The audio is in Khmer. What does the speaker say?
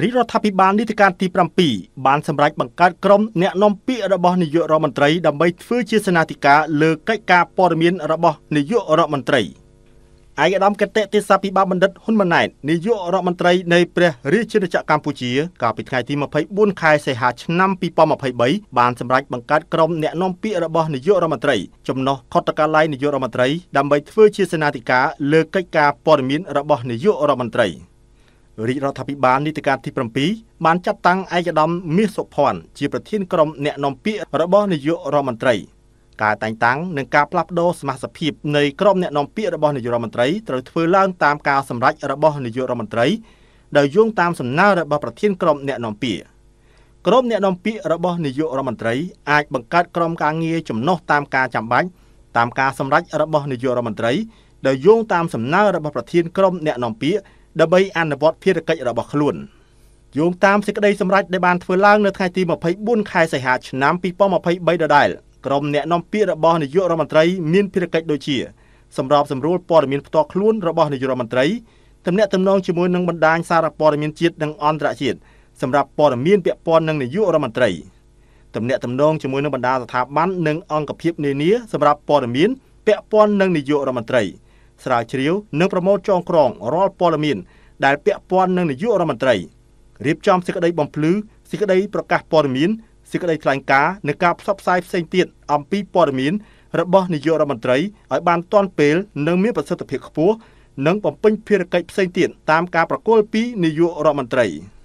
រាជរដ្ឋាភិបាលនីតិកាលទី7បានសម្រេចបង្កើតក្រុមអ្នកនាំពាក្យរបស់នាយករដ្ឋមន្ត្រី ដើម្បីធ្វើជាសេនាធិការលើកិច្ចការព័ត៌មានរបស់នាយករដ្ឋមន្ត្រីឯកឧត្តមកតេទេសាភិបាលបណ្ឌិតហ៊ុនម៉ាណែតនាយករដ្ឋមន្ត្រីនៃព្រះរាជាណាចក្រកម្ពុជាកាលពីថ្ងៃទី24ខែសីហាឆ្នាំ2023បានសម្រេចបង្កើតក្រុមអ្នកនាំពាក្យរបស់នាយករដ្ឋមន្ត្រីចំណុះខុទ្ទកាល័យនាយករដ្ឋមន្ត្រីដើម្បីធ្វើជាសេនាធិការលើកិច្ចការព័ត៌មានរបស់នាយករដ្ឋមន្ត្រី។រាជរដ្ឋាភិបាលនីតិកាលទី7បានចាត់តាំងឯកឧត្តមមាសសុភ័ណ្ឌជាប្រធានក្រុមអ្នកនាំពាក្យរបស់នាយករដ្ឋមន្ត្រីការតែងតាំងនិងការផ្លាស់ប្តូរសមាជិកភាពនៃក្រុមអ្នកនាំពាក្យរបស់នាយករដ្ឋមន្ត្រីត្រូវធ្វើឡើងតាមការសម្រេចរបស់នាយករដ្ឋមន្ត្រីដោយយោងតាមសំណើរបស់ប្រធានក្រុមអ្នកនាំពាក្យក្រុមអ្នកនាំពាក្យរបស់នាយករដ្ឋមន្ត្រីអាចបង្កើតក្រុមការងារចំណុះតាមការចាំបាច់តាមការសម្រេចរបស់នាយករដ្ឋមន្ត្រីដោយយោងតាមសំណើរបស់ប្រធានក្រុមអ្នកនាំពាក្យដើម្បីអនុវត្តភារកិច្ចរបស់ខ្លួនយោងតាមសេចក្តីសម្រេចដែលបានធ្វើឡើងនៅថ្ងៃទី24ខែសីហាឆ្នាំ2023ដដែលក្រុមអ្នកនាំពាក្យរបស់នាយករដ្ឋមន្ត្រីមានភារកិច្ចដូចជាសម្របសម្រួលព័ត៌មានផ្ទាល់ខ្លួនរបស់នាយករដ្ឋមន្ត្រីទំនាក់ទំនងជាមួយនឹងបណ្ដាញសារព័ត៌មានជាតិនិងអន្តរជាតិសម្រាប់ព័ត៌មាន ពាក់ព័ន្ធនឹងនាយករដ្ឋមន្ត្រីទំនាក់ទំនងជាមួយនឹងបណ្ដាស្ថាប័ននិងអង្គភាពនានាសម្រាប់ព័ត៌មានពាក់ព័ន្ធនឹងនាយករដ្ឋមន្ត្រី។ស្រាវជ្រាវនិងប្រមូលចងក្រងរាល់ព័ត៌មាន ដែលពាក់ព័ន្ធនឹងនាយករដ្ឋមន្ត្រីរៀបចំសេចក្តីបំភ្លឺសេចក្តីប្រកាសព័ត៌មានសេចក្តីថ្លែងការណ៍និងការផ្សព្វផ្សាយផ្សេងទៀតអំពីព័ត៌មានរបស់នាយករដ្ឋមន្ត្រីឲ្យបានទាន់ពេលនិងមានប្រសិទ្ធភាពខ្ពស់និងបំពេញភារកិច្ចផ្សេងទៀតតាមការប្រគល់ពីនាយករដ្ឋមន្ត្រី។